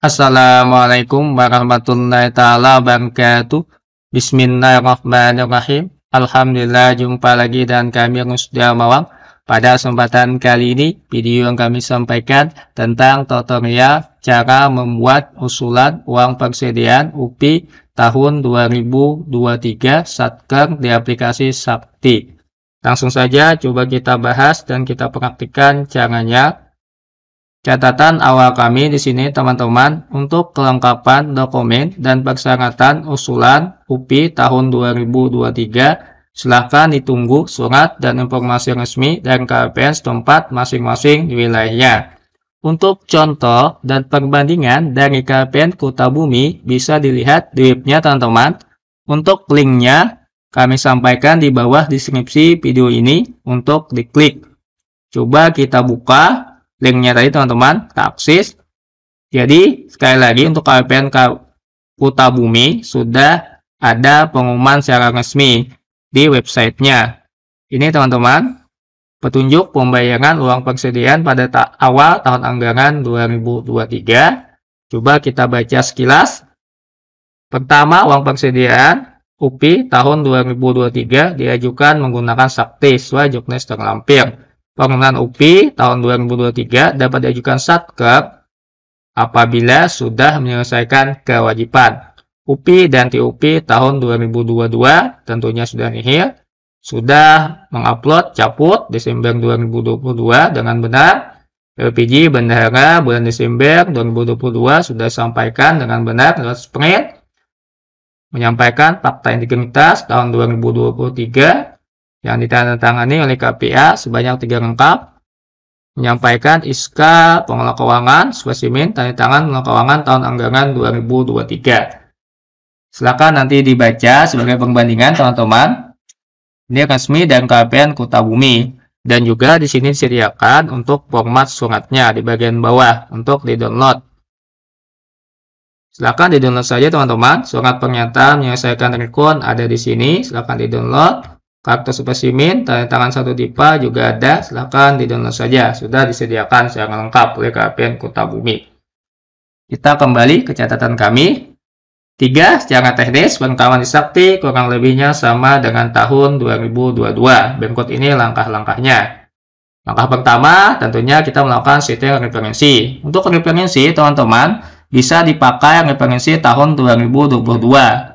Assalamualaikum warahmatullahi taala wabarakatuh. Bismillahirrahmanirrahim. Alhamdulillah jumpa lagi dan kami Rusda Mawang. Pada kesempatan kali ini, video yang kami sampaikan tentang tutorial cara membuat usulan uang persediaan UPI tahun 2023 Satker di aplikasi Sakti. Langsung saja coba kita bahas dan kita praktikkan caranya. Catatan awal kami di sini teman-teman untuk kelengkapan dokumen dan persyaratan usulan UPI tahun 2023 silahkan ditunggu surat dan informasi resmi dan KPN setempat masing-masing wilayahnya. Untuk contoh dan perbandingan dari KPN Kota Bumi bisa dilihat di webnya teman-teman. Untuk linknya kami sampaikan di bawah deskripsi video ini untuk diklik. Coba kita buka linknya tadi teman-teman ke aksis. Jadi sekali lagi untuk KPN Kuta Bumi sudah ada pengumuman secara resmi di websitenya. Ini teman-teman petunjuk pembayaran uang persediaan pada ta awal tahun anggaran 2023. Coba kita baca sekilas. Pertama, uang persediaan UPI tahun 2023 diajukan menggunakan Sakti sesuai juknis Terlampir Permohonan UPI tahun 2023 dapat diajukan ke apabila sudah menyelesaikan kewajiban. UPI dan TUP tahun 2022 tentunya sudah nihil, sudah mengupload caput Desember 2022 dengan benar. LPG Bendahara bulan Desember 2022 sudah sampaikan dengan benar lewat sprint menyampaikan fakta integritas tahun 2023 yang ditandatangani oleh KPA sebanyak tiga lengkap menyampaikan ISKA pengelola keuangan spesimen tanda tangan pengelola keuangan tahun anggaran 2023. Silakan nanti dibaca sebagai pembandingan teman-teman. Ini resmi dan KPN Kota Bumi dan juga di sini disediakan untuk format suratnya di bagian bawah untuk di-download. Silakan di-download saja teman-teman. Surat pernyataan menyelesaikan rekun ada di sini, silakan di-download kartu spesimen, tanda tangan satu tipe juga ada, silahkan di-download saja. Sudah disediakan secara lengkap oleh KPN Kota Bumi. Kita kembali ke catatan kami. Tiga Secara teknis, pengkawan disakti kurang lebihnya sama dengan tahun 2022. Berikut ini langkah-langkahnya. Langkah pertama, tentunya kita melakukan setting referensi. Untuk referensi, teman-teman, bisa dipakai referensi tahun 2022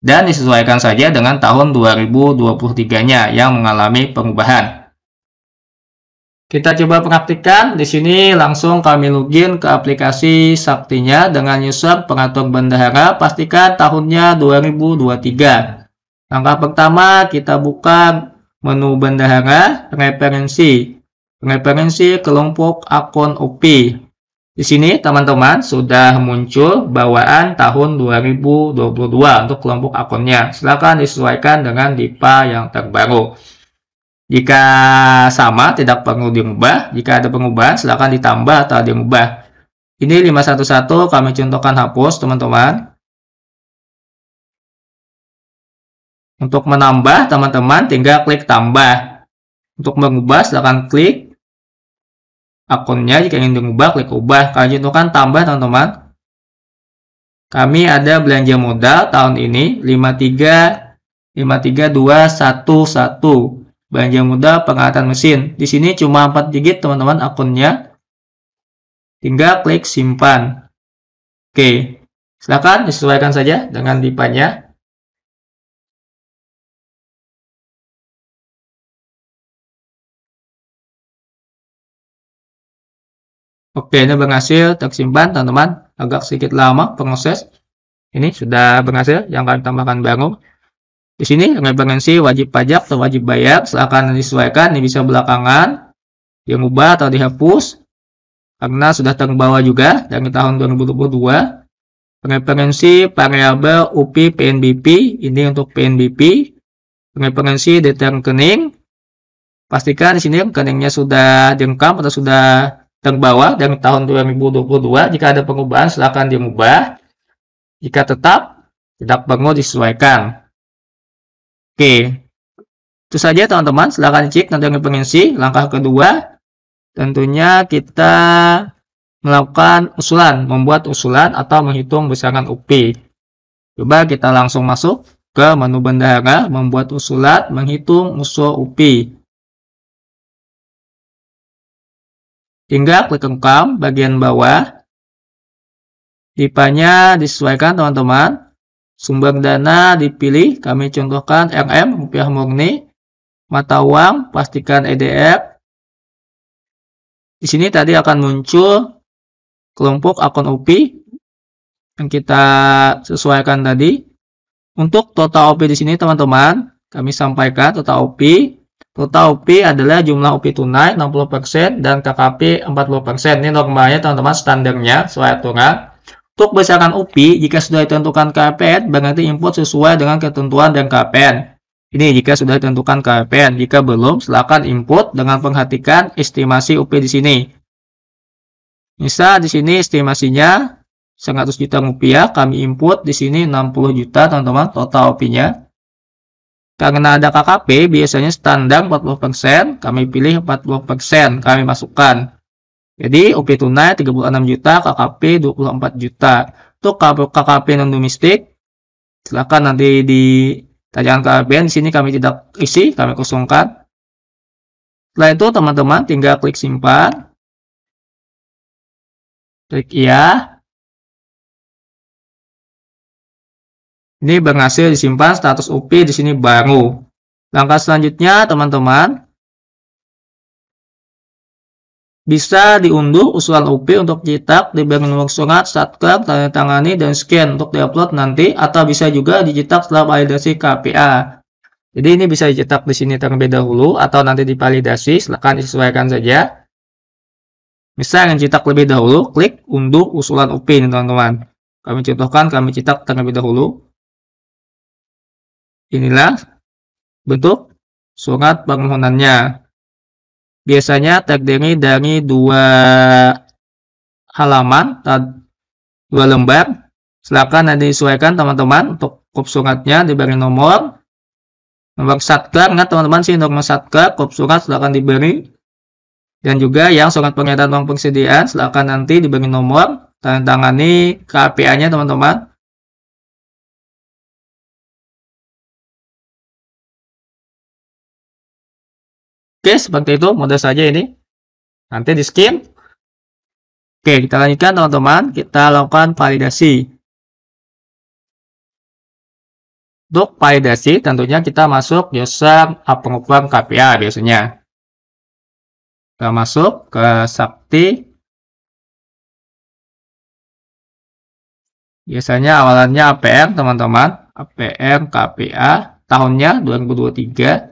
dan disesuaikan saja dengan tahun 2023-nya yang mengalami perubahan. Kita coba perhatikan di sini langsung kami login ke aplikasi Saktinya dengan user pengatur bendahara pastikan tahunnya 2023. Langkah pertama kita buka menu bendahara referensi. Referensi kelompok akun op. Di sini teman-teman sudah muncul bawaan tahun 2022 untuk kelompok akunnya. Silakan disesuaikan dengan DIPA yang terbaru. Jika sama tidak perlu diubah. Jika ada pengubah silakan ditambah atau diubah. Ini 511 kami contohkan hapus teman-teman. Untuk menambah teman-teman tinggal klik tambah. Untuk mengubah silakan klik akunnya jika ingin diubah klik ubah kalau contohkan gitu tambah teman-teman kami ada belanja modal tahun ini 53 53211 belanja modal pengalatan mesin di sini cuma 4 digit teman-teman akunnya tinggal klik simpan oke silakan disesuaikan saja dengan tipenya Oke ini berhasil tersimpan teman-teman agak sedikit lama proses ini sudah berhasil yang akan tambahkan baru di sini referensi wajib pajak atau wajib bayar silahkan disesuaikan ini bisa belakangan yang ubah atau dihapus karena sudah terbawa juga dari tahun 2022 referensi variabel UPI PNBP ini untuk PNBP referensi detail rekening pastikan di sini rekeningnya sudah diungkap atau sudah terbawa dari tahun 2022. Jika ada pengubahan, silakan diubah. Jika tetap, tidak perlu disesuaikan. Oke. Itu saja teman-teman. Silakan cek nanti pengisi. Langkah kedua, tentunya kita melakukan usulan, membuat usulan atau menghitung besaran UP. Coba kita langsung masuk ke menu bendahara, membuat usulan, menghitung usul UP. Hingga klik confirm bagian bawah. Pipanya disesuaikan teman-teman. Sumber dana dipilih, kami contohkan RM, rupiah murni. Mata uang, pastikan EDF Di sini tadi akan muncul kelompok akun OP yang kita sesuaikan tadi. Untuk total OP di sini teman-teman, kami sampaikan total OP Total UP adalah jumlah UP tunai 60% dan KKP 40%. Ini normalnya teman-teman standarnya sesuai aturan. Untuk besaran UP, jika sudah ditentukan KPN, berarti input sesuai dengan ketentuan dan KPN. Ini jika sudah ditentukan KPN. Jika belum, silakan input dengan perhatikan estimasi UP di sini. Misal di sini estimasinya 100 juta rupiah, kami input di sini 60 juta teman-teman total UP-nya. Karena ada KKP, biasanya standar 40%, kami pilih 40%, kami masukkan. Jadi UP tunai 36 juta, KKP 24 juta. Untuk KKP non domestik, silakan nanti di tajangan KKPN di sini kami tidak isi, kami kosongkan. Setelah itu teman-teman tinggal klik simpan. Klik iya. Ini berhasil disimpan status UP di sini baru. Langkah selanjutnya, teman-teman, bisa diunduh usulan UP untuk cetak di nomor surat, satker, tanda tangani, dan scan untuk diupload nanti, atau bisa juga dicetak setelah validasi KPA. Jadi ini bisa dicetak di sini terlebih dahulu, atau nanti dipalidasi, silahkan disesuaikan saja. Misal yang cetak lebih dahulu, klik unduh usulan UP teman-teman. Kami contohkan, kami cetak terlebih dahulu. Inilah bentuk surat permohonannya. Biasanya terdiri dari dua halaman, dua lembar. Silakan nanti disesuaikan teman-teman untuk kop suratnya diberi nomor. Nomor satker, ingat teman-teman sih nomor satker, kop surat silakan diberi. Dan juga yang surat pernyataan uang persediaan silakan nanti diberi nomor, tanda tangani KPA-nya teman-teman. Oke, seperti itu mode saja ini. Nanti di skim. Oke, kita lanjutkan teman-teman. Kita lakukan validasi. Untuk validasi, tentunya kita masuk user pengukuran KPA biasanya. Kita masuk ke Sakti. Biasanya awalannya APR, teman-teman. APR KPA tahunnya 2023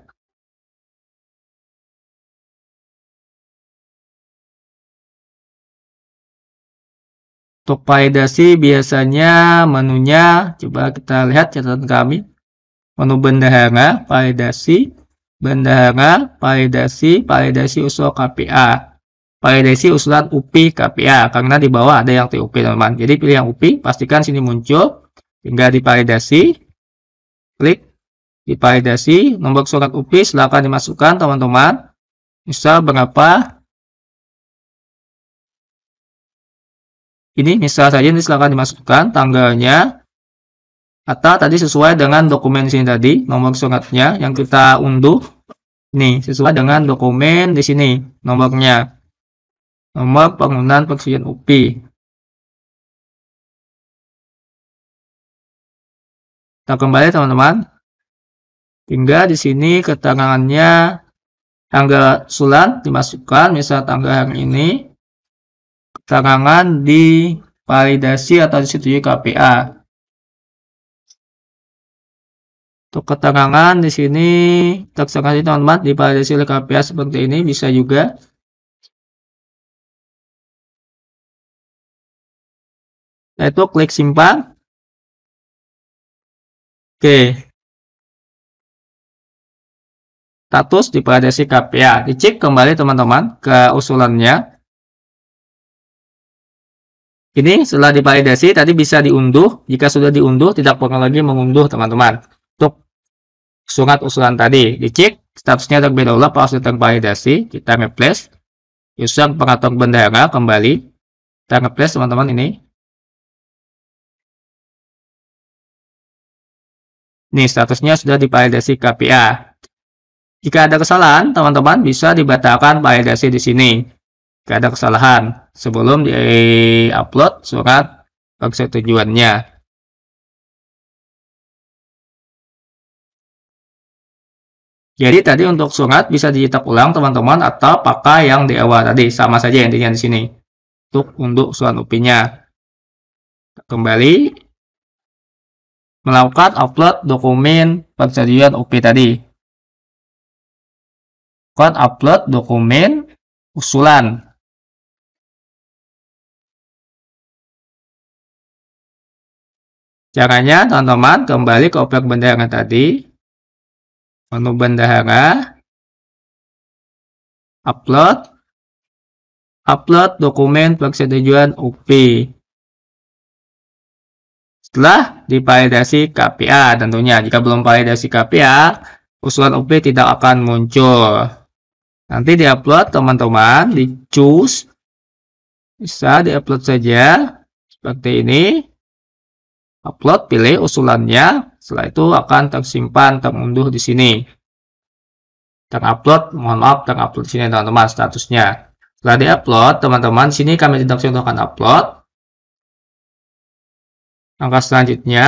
Untuk validasi biasanya menunya, coba kita lihat catatan kami. Menu bendahara, validasi, bendahara, validasi, validasi usul KPA. Validasi usulan UPI KPA, karena di bawah ada yang TUP teman-teman. Jadi pilih yang UPI, pastikan sini muncul, tinggal divalidasi, klik di divalidasi, nomor surat UPI silahkan dimasukkan teman-teman. Misal berapa Ini misal saja ini silahkan dimasukkan tanggalnya atau tadi sesuai dengan dokumen sini tadi nomor suratnya yang kita unduh ini sesuai dengan dokumen di sini nomornya nomor penggunaan persetujuan UPI kita kembali teman-teman hingga di sini keterangannya tanggal sulan dimasukkan misal tanggal yang ini keterangan divalidasi atau disetujui KPA. Untuk keterangan di sini terserah teman-teman divalidasi oleh KPA seperti ini bisa juga Setelah itu klik simpan. Oke. Status divalidasi KPA. Dicek kembali teman-teman ke usulannya. Ini setelah divalidasi tadi bisa diunduh. Jika sudah diunduh, tidak perlu lagi mengunduh teman-teman. Untuk surat usulan tadi, dicek statusnya terlebih dahulu pas datang validasi Kita replace user pengatur bendera kembali. Kita replace teman-teman ini. Ini statusnya sudah divalidasi KPA. Jika ada kesalahan, teman-teman bisa dibatalkan validasi di sini tidak ada kesalahan sebelum di-upload surat persetujuannya. Jadi tadi untuk surat bisa dicetak ulang teman-teman atau pakai yang di awal tadi sama saja intinya di sini. Untuk untuk surat upi Kembali melakukan upload dokumen persetujuan UPI tadi. Lakukan upload dokumen usulan Caranya teman-teman kembali ke objek bendahara tadi. Menu bendahara. Upload. Upload dokumen persetujuan UP. Setelah divalidasi KPA tentunya. Jika belum validasi KPA, usulan UP tidak akan muncul. Nanti diupload teman-teman, di choose. Bisa diupload saja seperti ini upload, pilih usulannya. Setelah itu akan tersimpan, terunduh di sini. Terupload, mohon maaf, terupload di sini teman-teman statusnya. Setelah diupload, teman-teman, sini kami tidak contohkan upload. Langkah selanjutnya,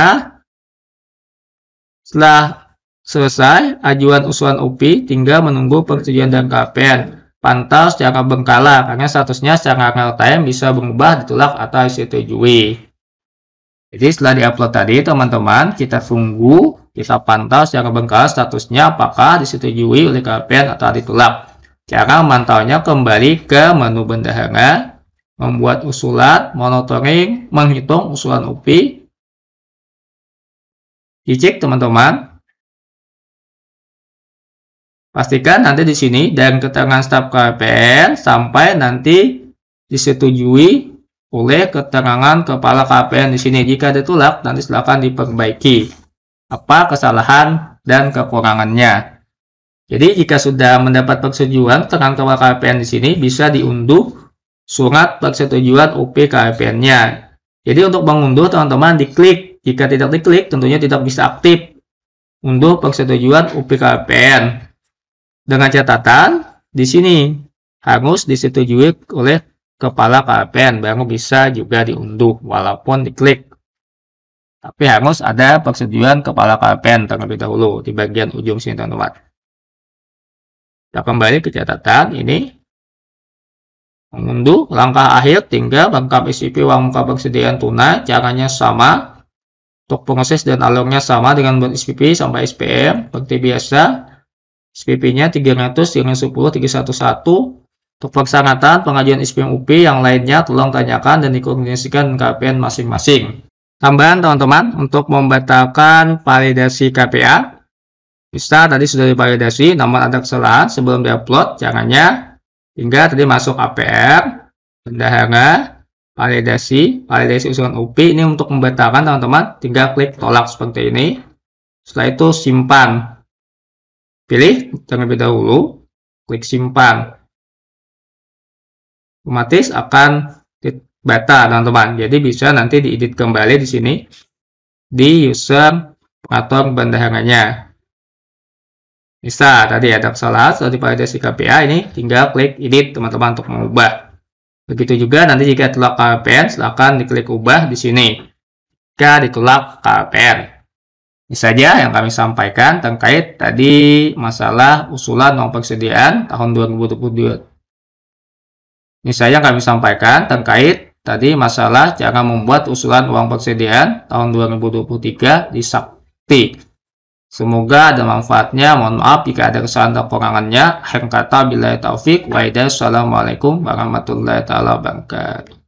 setelah selesai, ajuan usulan UPI tinggal menunggu persetujuan dan KPN. Pantau secara berkala, karena statusnya secara real time bisa berubah, ditolak, atau disetujui. Jadi setelah diupload tadi teman-teman kita tunggu kita pantau secara bengkak statusnya apakah disetujui oleh KPN atau ditolak. Cara mantaunya kembali ke menu bendahara, membuat usulan, monitoring, menghitung usulan UPI. Dicek teman-teman. Pastikan nanti di sini dan keterangan staf KPN sampai nanti disetujui oleh keterangan kepala KPN di sini. Jika ditolak, nanti silakan diperbaiki apa kesalahan dan kekurangannya. Jadi jika sudah mendapat persetujuan, keterangan kepala KPN di sini bisa diunduh surat persetujuan UP KPN-nya. Jadi untuk mengunduh teman-teman diklik. Jika tidak diklik tentunya tidak bisa aktif unduh persetujuan UP KPN. Dengan catatan di sini harus disetujui oleh kepala KPN baru bisa juga diunduh walaupun diklik. Tapi harus ada persetujuan kepala KPN terlebih dahulu di bagian ujung sini teman-teman. Kita kembali ke catatan ini. Mengunduh langkah akhir tinggal lengkap SIP uang muka persediaan tunai caranya sama untuk proses dan alurnya sama dengan buat SPP sampai SPM seperti biasa SPP-nya 300 310, 311 untuk pelaksanaan pengajuan SPMUP yang lainnya, tolong tanyakan dan dikoordinasikan KPN masing-masing. Tambahan teman-teman, untuk membatalkan validasi KPA, bisa tadi sudah divalidasi, namun ada kesalahan sebelum diupload, caranya hingga tadi masuk APR, bendahara, validasi, validasi usulan UP, ini untuk membatalkan teman-teman, tinggal klik tolak seperti ini. Setelah itu simpan, pilih terlebih dahulu, klik simpan otomatis akan beta teman-teman jadi bisa nanti diedit kembali di sini di user pengatur bendaharanya bisa tadi ada kesalahan pada divalidasi KPA ini tinggal klik edit teman-teman untuk mengubah begitu juga nanti jika telah KPN silakan diklik ubah di sini jika ditolak KPN ini saja yang kami sampaikan terkait tadi masalah usulan non persediaan tahun 2022 ini saya kami sampaikan terkait tadi masalah jangan membuat usulan uang persediaan tahun 2023 di Sakti. Semoga ada manfaatnya. Mohon maaf jika ada kesalahan dan kekurangannya. Hengkata kata, bila taufik. waidah. Assalamualaikum warahmatullahi wabarakatuh.